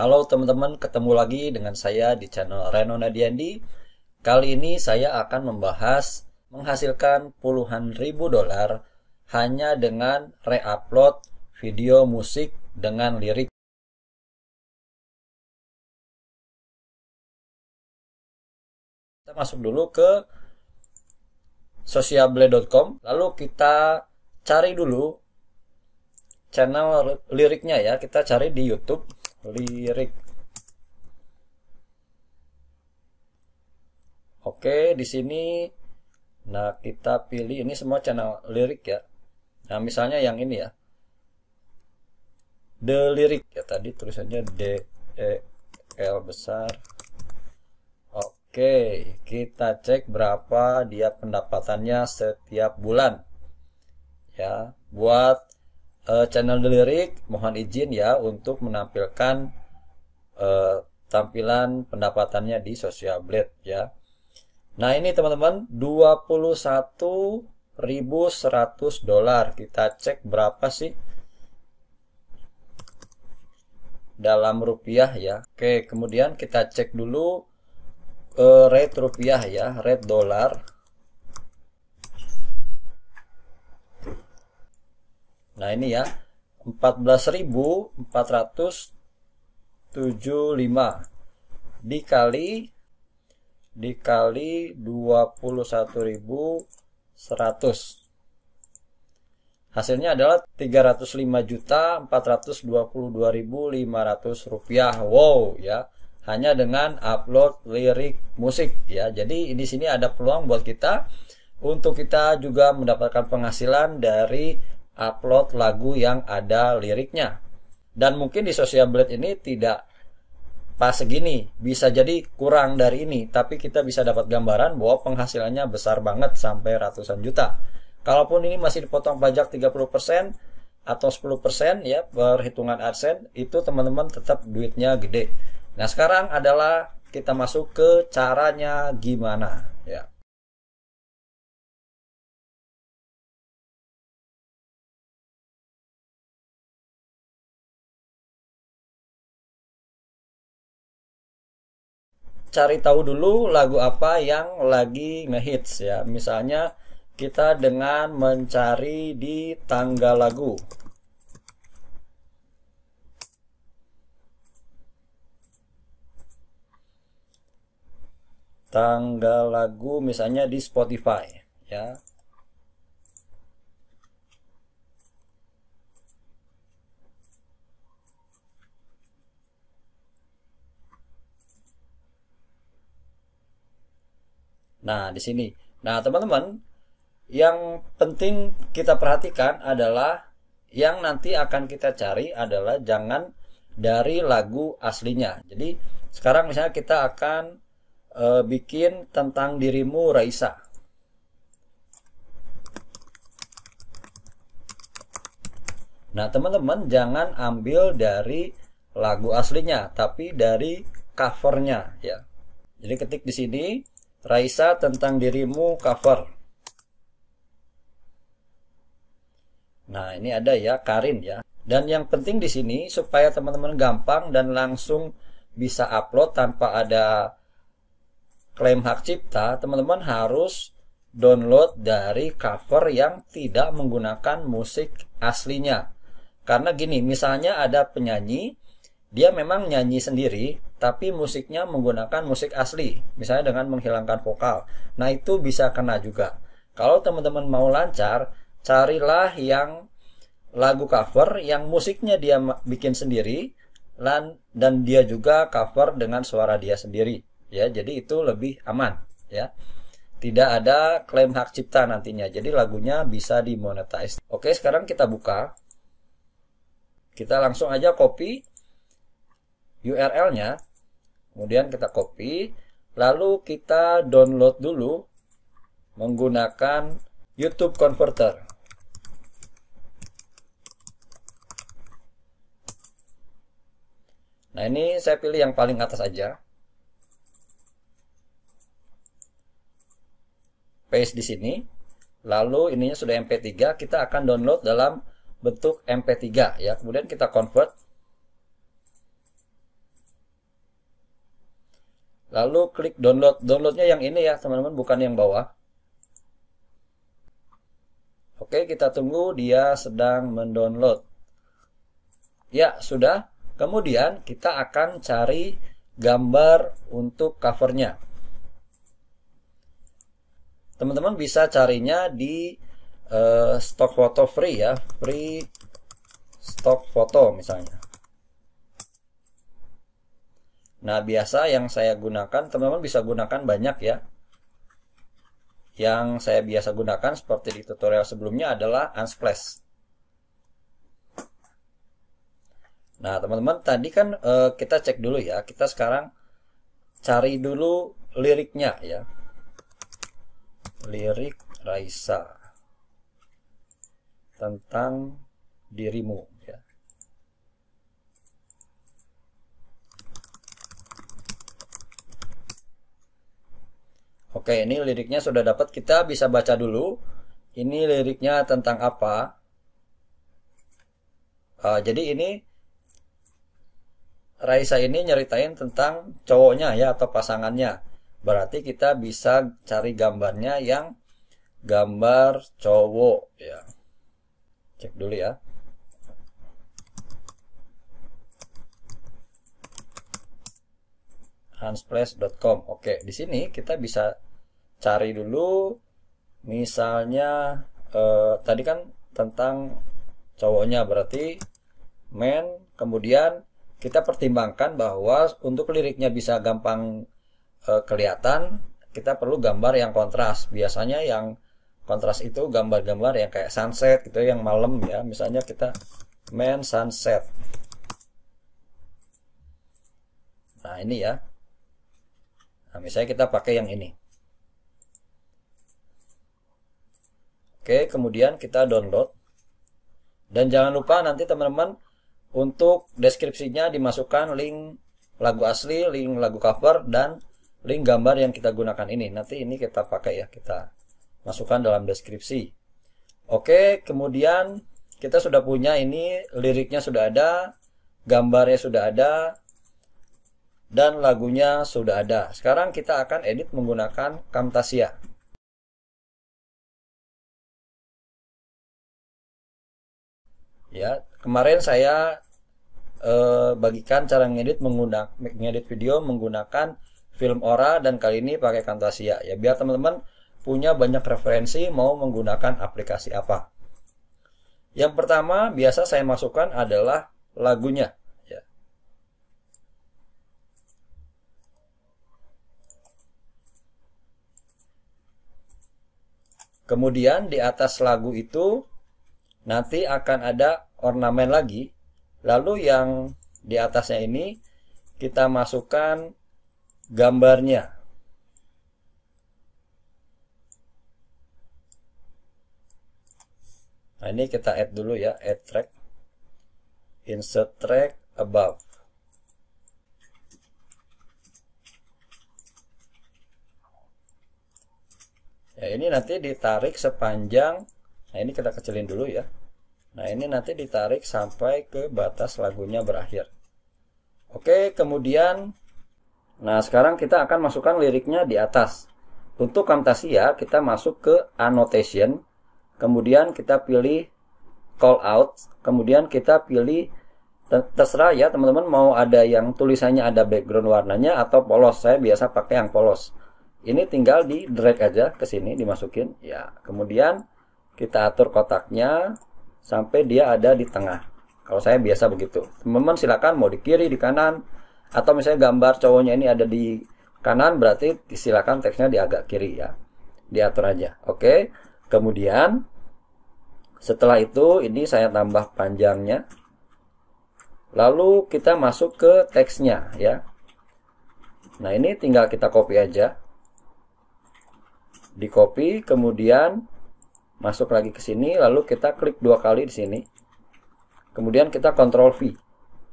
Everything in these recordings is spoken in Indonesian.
Halo teman-teman, ketemu lagi dengan saya di channel Reno Nadiandi. Kali ini saya akan membahas menghasilkan puluhan ribu dolar hanya dengan reupload video musik dengan lirik Kita masuk dulu ke sosiable.com lalu kita cari dulu channel liriknya ya kita cari di YouTube lirik Oke, di sini nah kita pilih ini semua channel lirik ya. Nah, misalnya yang ini ya. The lirik ya tadi tulisannya D E L besar. Oke, kita cek berapa dia pendapatannya setiap bulan. Ya, buat uh, channel Delirik mohon izin ya untuk menampilkan uh, tampilan pendapatannya di Social Blade ya. Nah, ini teman-teman 21.100 dolar. Kita cek berapa sih dalam rupiah ya. Oke, kemudian kita cek dulu uh, rate rupiah ya, rate dolar. Nah ini ya 14.475 dikali dikali 21.100 hasilnya adalah 305.422.500 rupiah wow ya hanya dengan upload lirik musik ya jadi di sini ada peluang buat kita untuk kita juga mendapatkan penghasilan dari upload lagu yang ada liriknya. Dan mungkin di sosial Blade ini tidak pas segini, bisa jadi kurang dari ini, tapi kita bisa dapat gambaran bahwa penghasilannya besar banget sampai ratusan juta. Kalaupun ini masih dipotong pajak 30% atau 10% ya perhitungan AdSense, itu teman-teman tetap duitnya gede. Nah, sekarang adalah kita masuk ke caranya gimana. cari tahu dulu lagu apa yang lagi ngehits ya. Misalnya kita dengan mencari di tangga lagu. Tangga lagu misalnya di Spotify ya. Nah, di sini. Nah, teman-teman, yang penting kita perhatikan adalah yang nanti akan kita cari adalah jangan dari lagu aslinya. Jadi, sekarang misalnya kita akan e, bikin tentang dirimu Raisa. Nah, teman-teman jangan ambil dari lagu aslinya, tapi dari covernya ya. Jadi ketik di sini Raisa tentang dirimu cover. Nah, ini ada ya Karin ya. Dan yang penting di sini supaya teman-teman gampang dan langsung bisa upload tanpa ada klaim hak cipta, teman-teman harus download dari cover yang tidak menggunakan musik aslinya. Karena gini, misalnya ada penyanyi dia memang nyanyi sendiri, tapi musiknya menggunakan musik asli, misalnya dengan menghilangkan vokal. Nah, itu bisa kena juga. Kalau teman-teman mau lancar, carilah yang lagu cover yang musiknya dia bikin sendiri dan dia juga cover dengan suara dia sendiri. Ya, jadi itu lebih aman, ya. Tidak ada klaim hak cipta nantinya. Jadi lagunya bisa dimonetize. Oke, sekarang kita buka. Kita langsung aja copy URL-nya. Kemudian kita copy, lalu kita download dulu menggunakan YouTube Converter. Nah, ini saya pilih yang paling atas aja. Paste di sini. Lalu ininya sudah MP3, kita akan download dalam bentuk MP3 ya. Kemudian kita convert Lalu klik download. Downloadnya yang ini ya teman-teman, bukan yang bawah. Oke, kita tunggu dia sedang mendownload. Ya, sudah. Kemudian kita akan cari gambar untuk covernya. Teman-teman bisa carinya di uh, stock foto free ya, free stock foto misalnya. Nah, biasa yang saya gunakan, teman-teman bisa gunakan banyak ya. Yang saya biasa gunakan seperti di tutorial sebelumnya adalah Unsplash. Nah, teman-teman, tadi kan uh, kita cek dulu ya. Kita sekarang cari dulu liriknya ya. Lirik Raisa tentang dirimu. Oke, ini liriknya sudah dapat. Kita bisa baca dulu. Ini liriknya tentang apa? Uh, jadi ini Raisa ini nyeritain tentang cowoknya ya atau pasangannya. Berarti kita bisa cari gambarnya yang gambar cowok ya. Cek dulu ya. hansplash.com. Oke, di sini kita bisa cari dulu misalnya eh, tadi kan tentang cowoknya berarti men kemudian kita pertimbangkan bahwa untuk liriknya bisa gampang eh, kelihatan kita perlu gambar yang kontras biasanya yang kontras itu gambar-gambar yang kayak sunset gitu ya, yang malam ya misalnya kita men sunset nah ini ya Nah, misalnya kita pakai yang ini. Oke, kemudian kita download. Dan jangan lupa nanti teman-teman untuk deskripsinya dimasukkan link lagu asli, link lagu cover, dan link gambar yang kita gunakan ini. Nanti ini kita pakai ya, kita masukkan dalam deskripsi. Oke, kemudian kita sudah punya ini, liriknya sudah ada, gambarnya sudah ada, dan lagunya sudah ada. Sekarang kita akan edit menggunakan Camtasia. Ya, kemarin saya eh, bagikan cara ngedit menggunakan ngedit video menggunakan film Ora dan kali ini pakai Camtasia. Ya, biar teman-teman punya banyak referensi mau menggunakan aplikasi apa. Yang pertama biasa saya masukkan adalah lagunya. Kemudian di atas lagu itu nanti akan ada ornamen lagi. Lalu yang di atasnya ini kita masukkan gambarnya. Nah, ini kita add dulu ya, add track. Insert track above. ya ini nanti ditarik sepanjang nah ini kita kecilin dulu ya nah ini nanti ditarik sampai ke batas lagunya berakhir oke kemudian nah sekarang kita akan masukkan liriknya di atas untuk Camtasia kita masuk ke annotation kemudian kita pilih call out kemudian kita pilih terserah ya teman-teman mau ada yang tulisannya ada background warnanya atau polos saya biasa pakai yang polos ini tinggal di drag aja ke sini dimasukin ya kemudian kita atur kotaknya sampai dia ada di tengah kalau saya biasa begitu teman-teman silakan mau di kiri di kanan atau misalnya gambar cowoknya ini ada di kanan berarti silakan teksnya di agak kiri ya diatur aja oke kemudian setelah itu ini saya tambah panjangnya lalu kita masuk ke teksnya ya Nah ini tinggal kita copy aja di copy kemudian masuk lagi ke sini lalu kita klik dua kali di sini kemudian kita kontrol V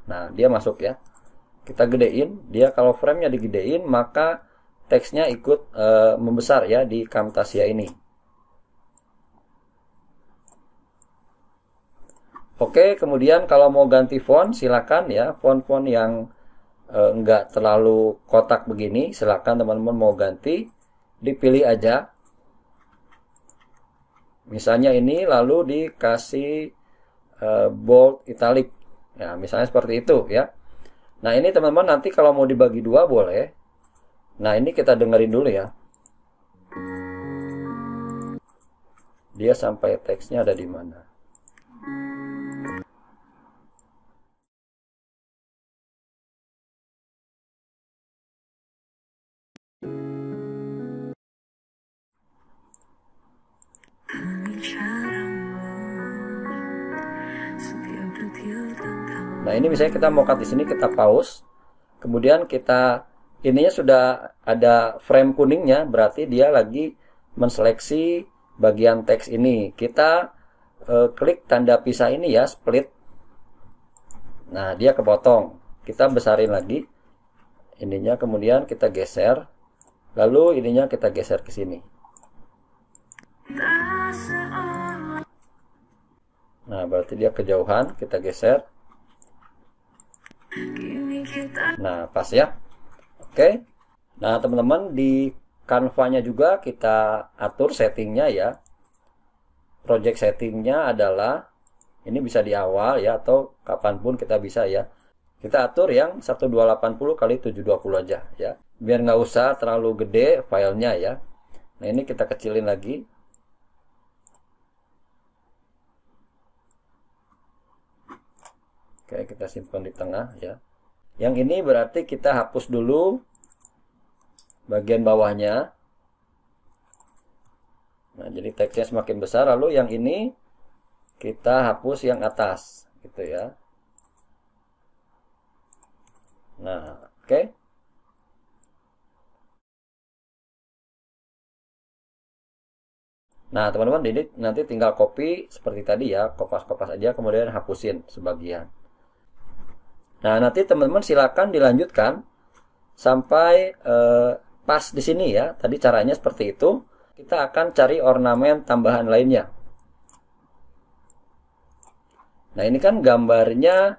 nah dia masuk ya kita gedein dia kalau framenya digedein maka teksnya ikut e, membesar ya di Camtasia ini Oke kemudian kalau mau ganti font silakan ya font-font yang e, nggak terlalu kotak begini silakan teman-teman mau ganti dipilih aja misalnya ini lalu dikasih uh, bold italic ya misalnya seperti itu ya nah ini teman-teman nanti kalau mau dibagi dua boleh nah ini kita dengerin dulu ya dia sampai teksnya ada di mana ini misalnya kita mau cut di sini kita pause. Kemudian kita ininya sudah ada frame kuningnya berarti dia lagi menseleksi bagian teks ini. Kita e, klik tanda pisah ini ya split. Nah, dia kepotong. Kita besarin lagi ininya kemudian kita geser. Lalu ininya kita geser ke sini. Nah, berarti dia kejauhan, kita geser. Nah, pas ya. Oke. Nah, teman-teman di kanvanya juga kita atur settingnya ya. Project settingnya adalah ini bisa di awal ya atau kapanpun kita bisa ya. Kita atur yang 1280 kali 720 aja ya. Biar nggak usah terlalu gede filenya ya. Nah ini kita kecilin lagi Oke, kita simpan di tengah ya. Yang ini berarti kita hapus dulu bagian bawahnya. Nah, jadi teksnya semakin besar. Lalu yang ini kita hapus yang atas, gitu ya. Nah, oke. Okay. Nah, teman-teman, jadi nanti tinggal copy seperti tadi ya, kopas-kopas aja, kemudian hapusin sebagian. Nah, nanti teman-teman silakan dilanjutkan sampai eh, pas di sini ya. Tadi caranya seperti itu. Kita akan cari ornamen tambahan lainnya. Nah, ini kan gambarnya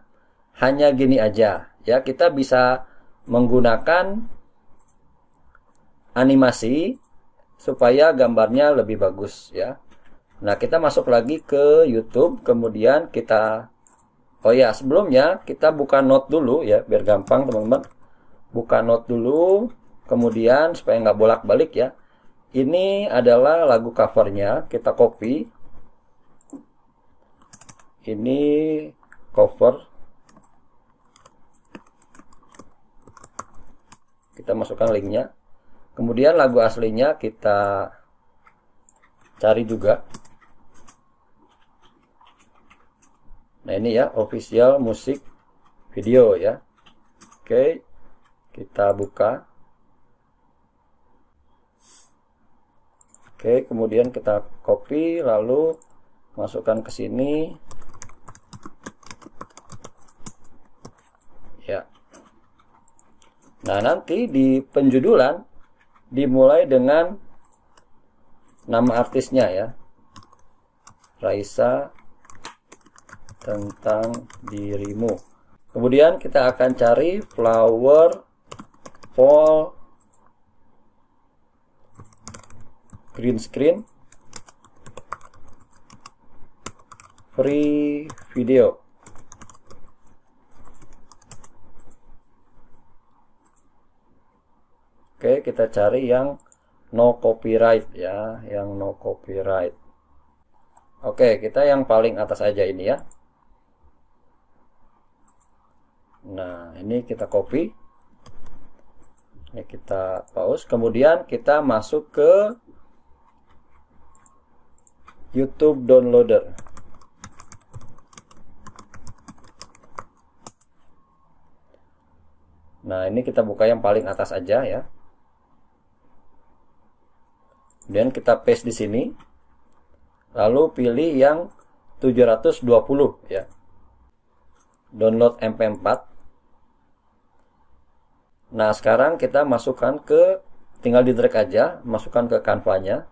hanya gini aja. Ya, kita bisa menggunakan animasi supaya gambarnya lebih bagus ya. Nah, kita masuk lagi ke YouTube, kemudian kita Oh ya, sebelumnya kita buka note dulu ya, biar gampang teman-teman. Buka note dulu, kemudian supaya nggak bolak-balik ya. Ini adalah lagu covernya, kita copy. Ini cover. Kita masukkan linknya. Kemudian lagu aslinya kita cari juga. Nah ini ya official musik video ya. Oke, kita buka. Oke, kemudian kita copy lalu masukkan ke sini. Ya. Nah, nanti di penjudulan dimulai dengan nama artisnya ya. Raisa tentang dirimu. Kemudian kita akan cari flower fall, green screen free video. Oke, kita cari yang no copyright ya, yang no copyright. Oke, kita yang paling atas aja ini ya. Nah, ini kita copy. Ini kita pause. Kemudian kita masuk ke YouTube Downloader. Nah, ini kita buka yang paling atas aja ya. Kemudian kita paste di sini. Lalu pilih yang 720 ya. Download MP4 Nah, sekarang kita masukkan ke tinggal di drag aja, masukkan ke kanvanya.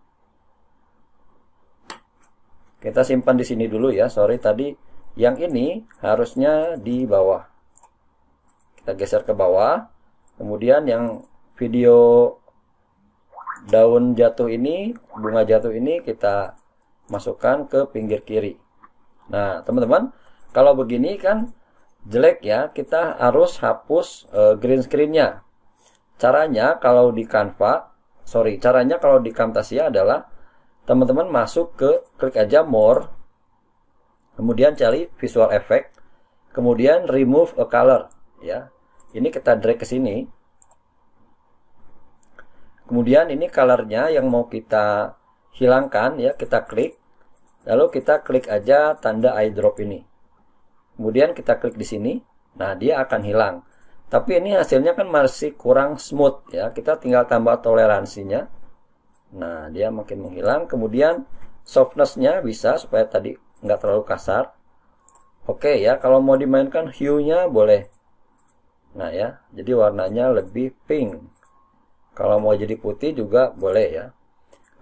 Kita simpan di sini dulu ya. Sorry tadi yang ini harusnya di bawah. Kita geser ke bawah. Kemudian yang video daun jatuh ini, bunga jatuh ini kita masukkan ke pinggir kiri. Nah, teman-teman, kalau begini kan jelek ya, kita harus hapus uh, green screennya. Caranya kalau di Canva, sorry, caranya kalau di Camtasia adalah teman-teman masuk ke klik aja more, kemudian cari visual effect, kemudian remove a color ya. Ini kita drag ke sini. Kemudian ini colornya yang mau kita hilangkan ya, kita klik. Lalu kita klik aja tanda eyedrop ini. Kemudian kita klik di sini. Nah, dia akan hilang. Tapi ini hasilnya kan masih kurang smooth ya. Kita tinggal tambah toleransinya. Nah, dia makin menghilang. Kemudian softnessnya bisa supaya tadi nggak terlalu kasar. Oke ya, kalau mau dimainkan hue-nya boleh. Nah ya, jadi warnanya lebih pink. Kalau mau jadi putih juga boleh ya.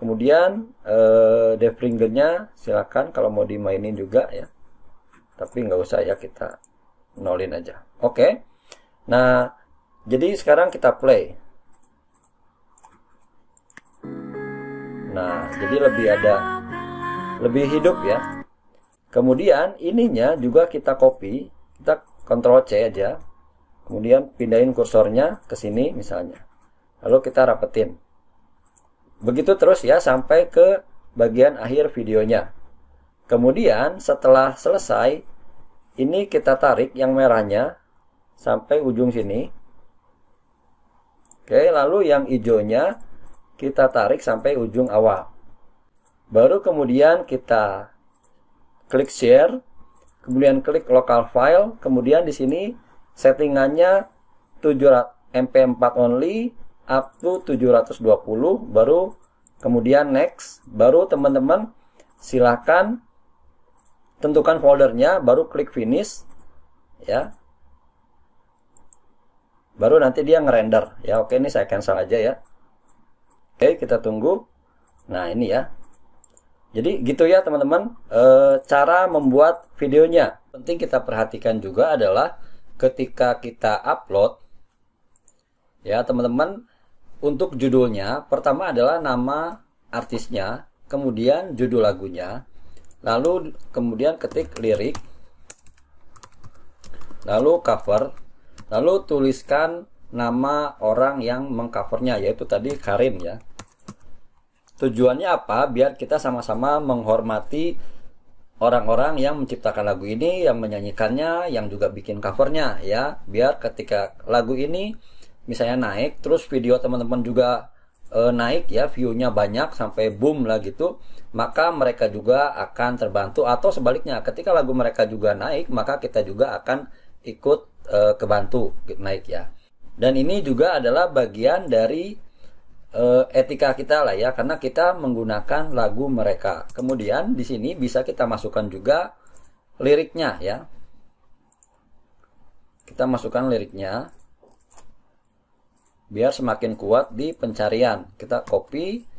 Kemudian eh, depringernya silakan kalau mau dimainin juga ya tapi nggak usah ya kita nolin aja oke okay. nah jadi sekarang kita play nah jadi lebih ada lebih hidup ya kemudian ininya juga kita copy kita Ctrl C aja kemudian pindahin kursornya ke sini misalnya lalu kita rapetin begitu terus ya sampai ke bagian akhir videonya Kemudian setelah selesai, ini kita tarik yang merahnya sampai ujung sini. Oke, lalu yang hijaunya kita tarik sampai ujung awal. Baru kemudian kita klik share, kemudian klik local file, kemudian di sini settingannya 700 MP4 only up to 720 baru kemudian next baru teman-teman silahkan tentukan foldernya, baru klik finish, ya. Baru nanti dia ngerender, ya. Oke, ini saya cancel aja ya. Oke, kita tunggu. Nah, ini ya. Jadi gitu ya teman-teman, e, cara membuat videonya. Penting kita perhatikan juga adalah ketika kita upload, ya teman-teman, untuk judulnya pertama adalah nama artisnya, kemudian judul lagunya, lalu kemudian ketik lirik lalu cover lalu tuliskan nama orang yang mengcovernya yaitu tadi Karim ya tujuannya apa biar kita sama-sama menghormati orang-orang yang menciptakan lagu ini yang menyanyikannya yang juga bikin covernya ya biar ketika lagu ini misalnya naik terus video teman-teman juga e, naik ya viewnya banyak sampai boom lah gitu maka mereka juga akan terbantu atau sebaliknya ketika lagu mereka juga naik maka kita juga akan ikut e, kebantu naik ya dan ini juga adalah bagian dari e, etika kita lah ya karena kita menggunakan lagu mereka kemudian di sini bisa kita masukkan juga liriknya ya kita masukkan liriknya biar semakin kuat di pencarian kita copy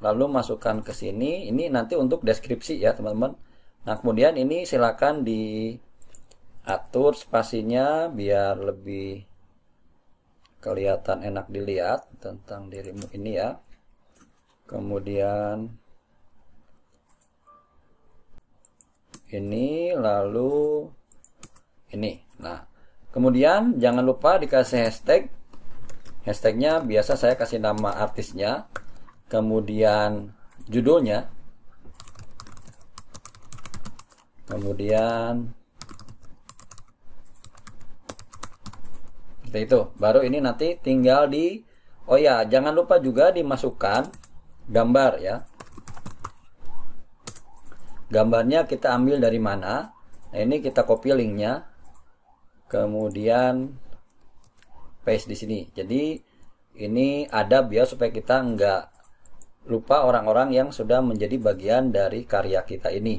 lalu masukkan ke sini ini nanti untuk deskripsi ya teman-teman nah kemudian ini silakan diatur spasinya biar lebih kelihatan enak dilihat tentang dirimu ini ya kemudian ini lalu ini nah kemudian jangan lupa dikasih hashtag hashtagnya biasa saya kasih nama artisnya kemudian judulnya, kemudian seperti itu. Baru ini nanti tinggal di, oh ya, jangan lupa juga dimasukkan gambar ya. Gambarnya kita ambil dari mana? Nah, ini kita copy linknya, kemudian paste di sini. Jadi ini ada biar ya supaya kita nggak lupa orang-orang yang sudah menjadi bagian dari karya kita ini.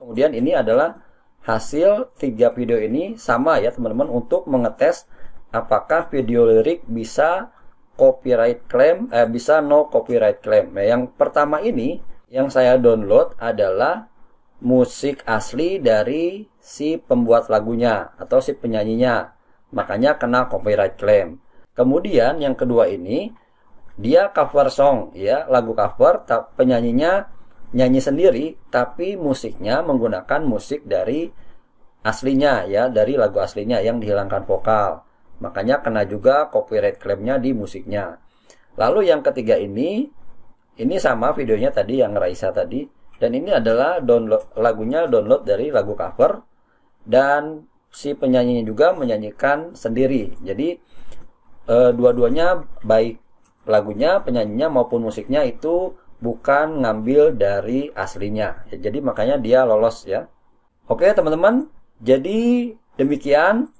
Kemudian ini adalah hasil tiga video ini sama ya teman-teman untuk mengetes apakah video lirik bisa copyright claim eh, bisa no copyright claim. Nah, yang pertama ini yang saya download adalah musik asli dari si pembuat lagunya atau si penyanyinya. Makanya kena copyright claim. Kemudian yang kedua ini dia cover song ya, lagu cover penyanyinya nyanyi sendiri tapi musiknya menggunakan musik dari aslinya ya, dari lagu aslinya yang dihilangkan vokal. Makanya kena juga copyright claimnya di musiknya. Lalu yang ketiga ini ini sama videonya tadi yang Raisa tadi dan ini adalah download lagunya download dari lagu cover dan si penyanyinya juga menyanyikan sendiri. Jadi e, dua-duanya baik lagunya, penyanyinya maupun musiknya itu bukan ngambil dari aslinya. Ya, jadi makanya dia lolos ya. Oke teman-teman, jadi demikian.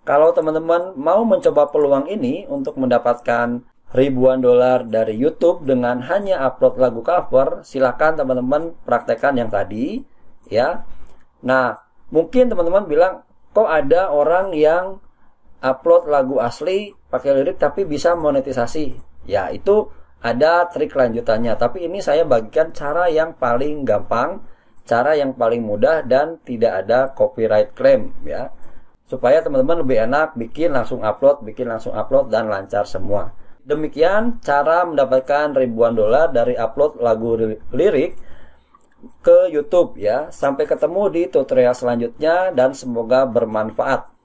Kalau teman-teman mau mencoba peluang ini untuk mendapatkan ribuan dolar dari YouTube dengan hanya upload lagu cover, silahkan teman-teman praktekkan yang tadi ya. Nah, mungkin teman-teman bilang, Kok ada orang yang upload lagu asli pakai lirik tapi bisa monetisasi ya itu ada trik lanjutannya tapi ini saya bagikan cara yang paling gampang cara yang paling mudah dan tidak ada copyright claim ya supaya teman-teman lebih enak bikin langsung upload bikin langsung upload dan lancar semua demikian cara mendapatkan ribuan dolar dari upload lagu lirik ke YouTube ya. Sampai ketemu di tutorial selanjutnya dan semoga bermanfaat.